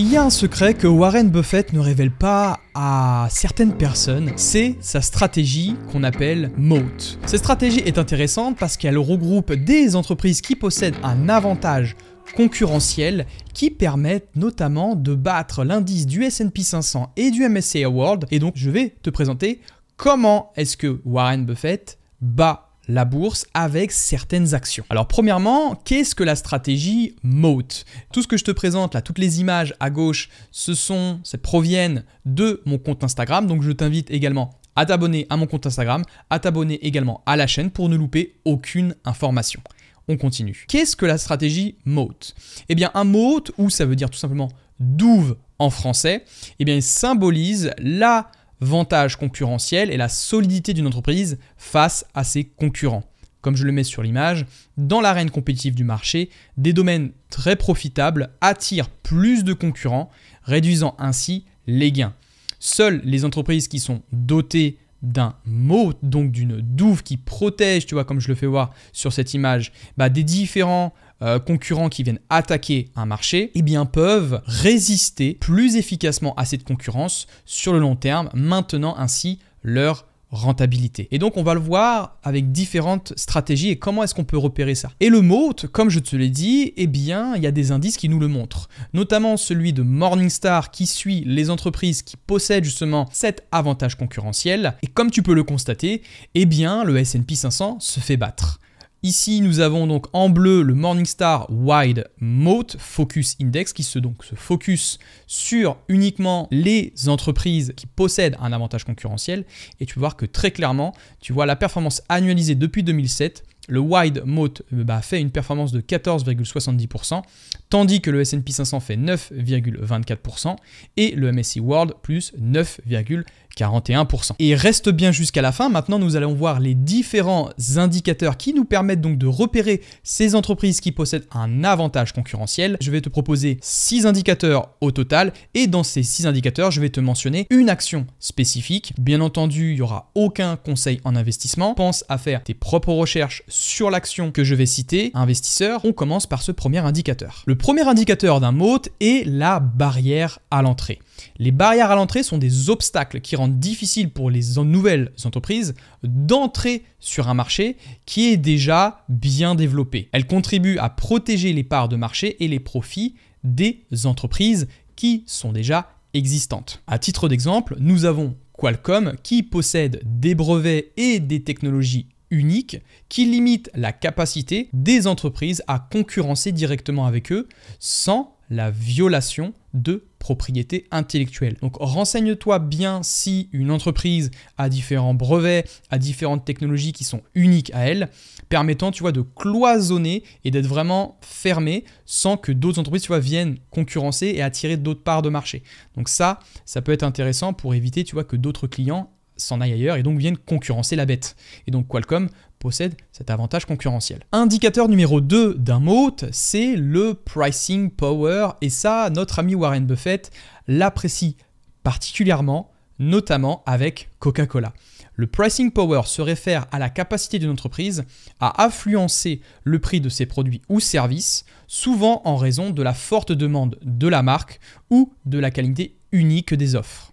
Il y a un secret que Warren Buffett ne révèle pas à certaines personnes, c'est sa stratégie qu'on appelle moat. Cette stratégie est intéressante parce qu'elle regroupe des entreprises qui possèdent un avantage concurrentiel qui permettent notamment de battre l'indice du S&P 500 et du MSCI World et donc je vais te présenter comment est-ce que Warren Buffett bat la bourse avec certaines actions. Alors premièrement, qu'est-ce que la stratégie MOAT Tout ce que je te présente là, toutes les images à gauche, ce sont, ça proviennent de mon compte Instagram, donc je t'invite également à t'abonner à mon compte Instagram, à t'abonner également à la chaîne pour ne louper aucune information. On continue. Qu'est-ce que la stratégie MOAT Eh bien un MOAT, ou ça veut dire tout simplement douve en français, eh bien il symbolise la vantage concurrentiel et la solidité d'une entreprise face à ses concurrents. Comme je le mets sur l'image, dans l'arène compétitive du marché, des domaines très profitables attirent plus de concurrents, réduisant ainsi les gains. Seules les entreprises qui sont dotées d'un mot, donc d'une douve qui protège, tu vois, comme je le fais voir sur cette image, bah, des différents euh, concurrents qui viennent attaquer un marché, eh bien peuvent résister plus efficacement à cette concurrence sur le long terme, maintenant ainsi leur rentabilité. Et donc on va le voir avec différentes stratégies et comment est-ce qu'on peut repérer ça. Et le mot, comme je te l'ai dit, eh bien il y a des indices qui nous le montrent, notamment celui de Morningstar qui suit les entreprises qui possèdent justement cet avantage concurrentiel. Et comme tu peux le constater, eh bien le S&P 500 se fait battre. Ici, nous avons donc en bleu le Morningstar Wide Moat Focus Index qui se, donc, se focus sur uniquement les entreprises qui possèdent un avantage concurrentiel. Et tu peux voir que très clairement, tu vois la performance annualisée depuis 2007 le wide moat bah, fait une performance de 14,70%, tandis que le SP 500 fait 9,24% et le MSI World plus 9,41%. Et reste bien jusqu'à la fin, maintenant nous allons voir les différents indicateurs qui nous permettent donc de repérer ces entreprises qui possèdent un avantage concurrentiel. Je vais te proposer 6 indicateurs au total et dans ces 6 indicateurs, je vais te mentionner une action spécifique. Bien entendu, il n'y aura aucun conseil en investissement. Pense à faire tes propres recherches sur l'action que je vais citer, investisseur, on commence par ce premier indicateur. Le premier indicateur d'un MOT est la barrière à l'entrée. Les barrières à l'entrée sont des obstacles qui rendent difficile pour les nouvelles entreprises d'entrer sur un marché qui est déjà bien développé. Elles contribuent à protéger les parts de marché et les profits des entreprises qui sont déjà existantes. À titre d'exemple, nous avons Qualcomm qui possède des brevets et des technologies unique qui limite la capacité des entreprises à concurrencer directement avec eux sans la violation de propriété intellectuelle. Donc renseigne-toi bien si une entreprise a différents brevets, a différentes technologies qui sont uniques à elle, permettant tu vois de cloisonner et d'être vraiment fermé sans que d'autres entreprises viennent concurrencer et attirer d'autres parts de marché. Donc ça, ça peut être intéressant pour éviter tu vois que d'autres clients s'en aille ailleurs et donc viennent concurrencer la bête. Et donc Qualcomm possède cet avantage concurrentiel. Indicateur numéro 2 d'un mot c'est le pricing power et ça, notre ami Warren Buffett l'apprécie particulièrement, notamment avec Coca-Cola. Le pricing power se réfère à la capacité d'une entreprise à influencer le prix de ses produits ou services, souvent en raison de la forte demande de la marque ou de la qualité unique des offres.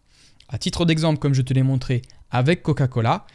À titre d'exemple, comme je te l'ai montré avec Coca-Cola,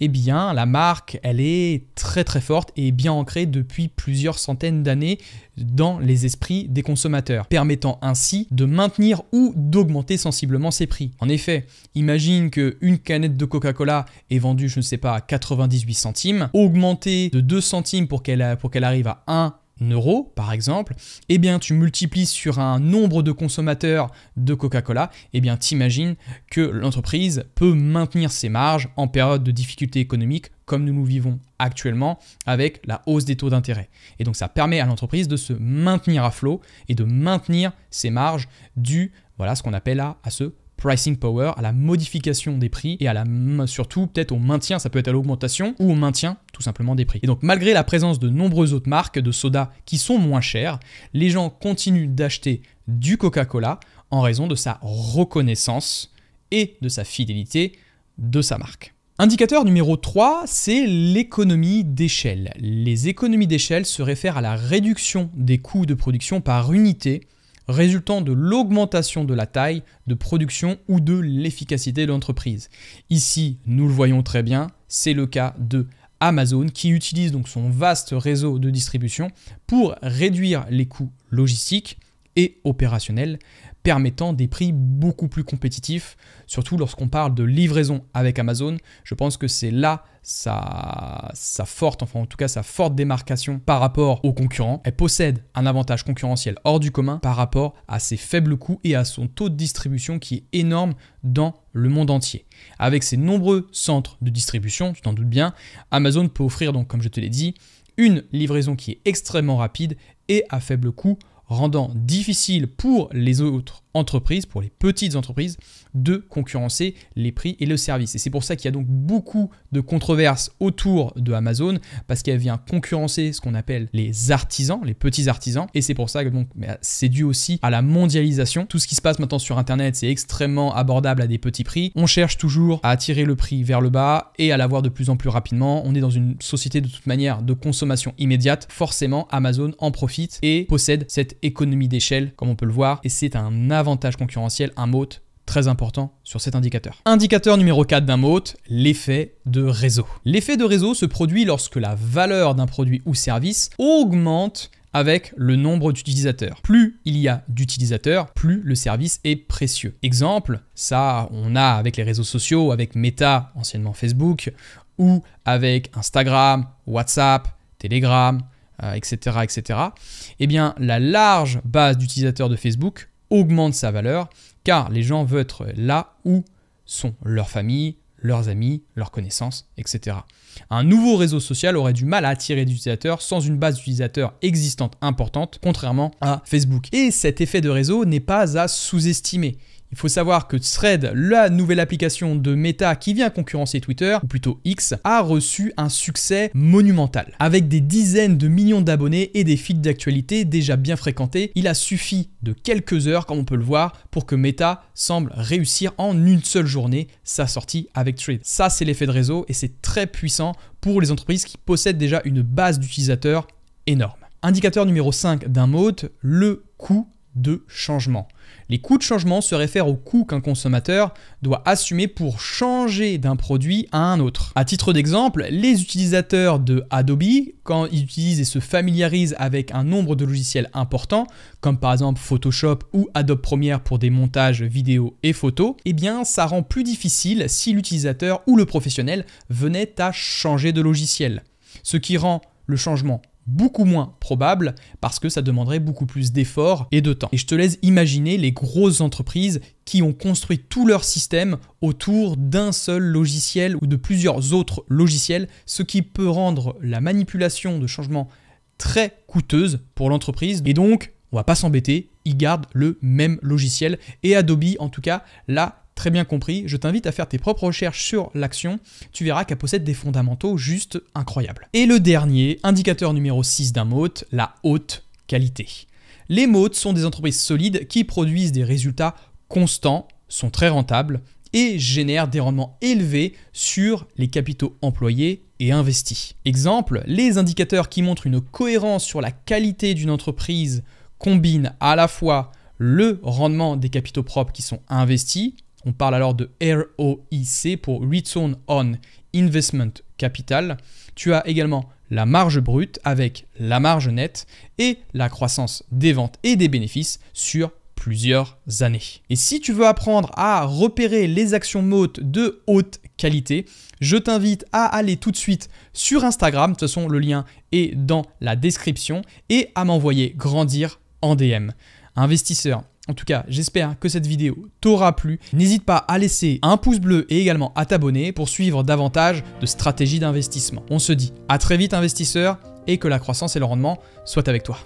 eh bien la marque, elle est très très forte et bien ancrée depuis plusieurs centaines d'années dans les esprits des consommateurs, permettant ainsi de maintenir ou d'augmenter sensiblement ses prix. En effet, imagine que une canette de Coca-Cola est vendue, je ne sais pas, à 98 centimes, augmentée de 2 centimes pour qu'elle arrive à 1 euros, par exemple, eh bien tu multiplies sur un nombre de consommateurs de Coca-Cola, eh bien t'imagines que l'entreprise peut maintenir ses marges en période de difficulté économique comme nous nous vivons actuellement avec la hausse des taux d'intérêt. Et donc ça permet à l'entreprise de se maintenir à flot et de maintenir ses marges du voilà ce qu'on appelle à ce pricing power, à la modification des prix et à la surtout peut-être au maintien, ça peut être à l'augmentation ou au maintien tout simplement des prix. Et donc malgré la présence de nombreuses autres marques de soda qui sont moins chères, les gens continuent d'acheter du Coca-Cola en raison de sa reconnaissance et de sa fidélité de sa marque. Indicateur numéro 3, c'est l'économie d'échelle. Les économies d'échelle se réfèrent à la réduction des coûts de production par unité résultant de l'augmentation de la taille de production ou de l'efficacité de l'entreprise. Ici, nous le voyons très bien, c'est le cas de Amazon qui utilise donc son vaste réseau de distribution pour réduire les coûts logistiques et opérationnel, permettant des prix beaucoup plus compétitifs, surtout lorsqu'on parle de livraison avec Amazon. Je pense que c'est là sa, forte, enfin en tout cas sa forte démarcation par rapport aux concurrents. Elle possède un avantage concurrentiel hors du commun par rapport à ses faibles coûts et à son taux de distribution qui est énorme dans le monde entier. Avec ses nombreux centres de distribution, tu t'en doutes bien, Amazon peut offrir donc comme je te l'ai dit, une livraison qui est extrêmement rapide et à faible coût rendant difficile pour les autres entreprises, pour les petites entreprises, de concurrencer les prix et le service. Et c'est pour ça qu'il y a donc beaucoup de controverses autour de Amazon, parce qu'elle vient concurrencer ce qu'on appelle les artisans, les petits artisans. Et c'est pour ça que donc bah, c'est dû aussi à la mondialisation. Tout ce qui se passe maintenant sur Internet, c'est extrêmement abordable à des petits prix. On cherche toujours à attirer le prix vers le bas et à l'avoir de plus en plus rapidement. On est dans une société de toute manière de consommation immédiate. Forcément, Amazon en profite et possède cette économie d'échelle, comme on peut le voir. Et c'est un avantage concurrentiel, un mot très important sur cet indicateur. Indicateur numéro 4 d'un mot, l'effet de réseau. L'effet de réseau se produit lorsque la valeur d'un produit ou service augmente avec le nombre d'utilisateurs. Plus il y a d'utilisateurs, plus le service est précieux. Exemple, ça on a avec les réseaux sociaux, avec Meta, anciennement Facebook, ou avec Instagram, WhatsApp, Telegram, etc., euh, etc. Eh bien, la large base d'utilisateurs de Facebook augmente sa valeur, car les gens veulent être là où sont leurs familles leurs amis, leurs connaissances, etc. Un nouveau réseau social aurait du mal à attirer des utilisateurs sans une base d'utilisateurs existante importante, contrairement à Facebook. Et cet effet de réseau n'est pas à sous-estimer. Il faut savoir que Thread, la nouvelle application de Meta qui vient concurrencer Twitter, ou plutôt X, a reçu un succès monumental. Avec des dizaines de millions d'abonnés et des feeds d'actualité déjà bien fréquentés, il a suffi de quelques heures, comme on peut le voir, pour que Meta semble réussir en une seule journée sa sortie avec Thread. Ça, c'est l'effet de réseau et c'est très puissant pour les entreprises qui possèdent déjà une base d'utilisateurs énorme. Indicateur numéro 5 d'un mode, le coût de changement. Les coûts de changement se réfèrent aux coûts qu'un consommateur doit assumer pour changer d'un produit à un autre. À titre d'exemple, les utilisateurs de Adobe, quand ils utilisent et se familiarisent avec un nombre de logiciels importants, comme par exemple Photoshop ou Adobe Premiere pour des montages vidéo et photo, eh bien ça rend plus difficile si l'utilisateur ou le professionnel venait à changer de logiciel. Ce qui rend le changement beaucoup moins probable parce que ça demanderait beaucoup plus d'efforts et de temps. Et je te laisse imaginer les grosses entreprises qui ont construit tout leur système autour d'un seul logiciel ou de plusieurs autres logiciels, ce qui peut rendre la manipulation de changements très coûteuse pour l'entreprise. Et donc, on va pas s'embêter, ils gardent le même logiciel. Et Adobe, en tout cas, là, très bien compris. Je t'invite à faire tes propres recherches sur l'action. Tu verras qu'elle possède des fondamentaux juste incroyables. Et le dernier, indicateur numéro 6 d'un mot la haute qualité. Les mots sont des entreprises solides qui produisent des résultats constants, sont très rentables et génèrent des rendements élevés sur les capitaux employés et investis. Exemple, les indicateurs qui montrent une cohérence sur la qualité d'une entreprise combinent à la fois le rendement des capitaux propres qui sont investis on parle alors de ROIC pour Return on Investment Capital. Tu as également la marge brute avec la marge nette et la croissance des ventes et des bénéfices sur plusieurs années. Et si tu veux apprendre à repérer les actions mottes de haute qualité, je t'invite à aller tout de suite sur Instagram, de toute façon le lien est dans la description, et à m'envoyer grandir en DM. Investisseur, en tout cas, j'espère que cette vidéo t'aura plu. N'hésite pas à laisser un pouce bleu et également à t'abonner pour suivre davantage de stratégies d'investissement. On se dit à très vite investisseurs et que la croissance et le rendement soient avec toi.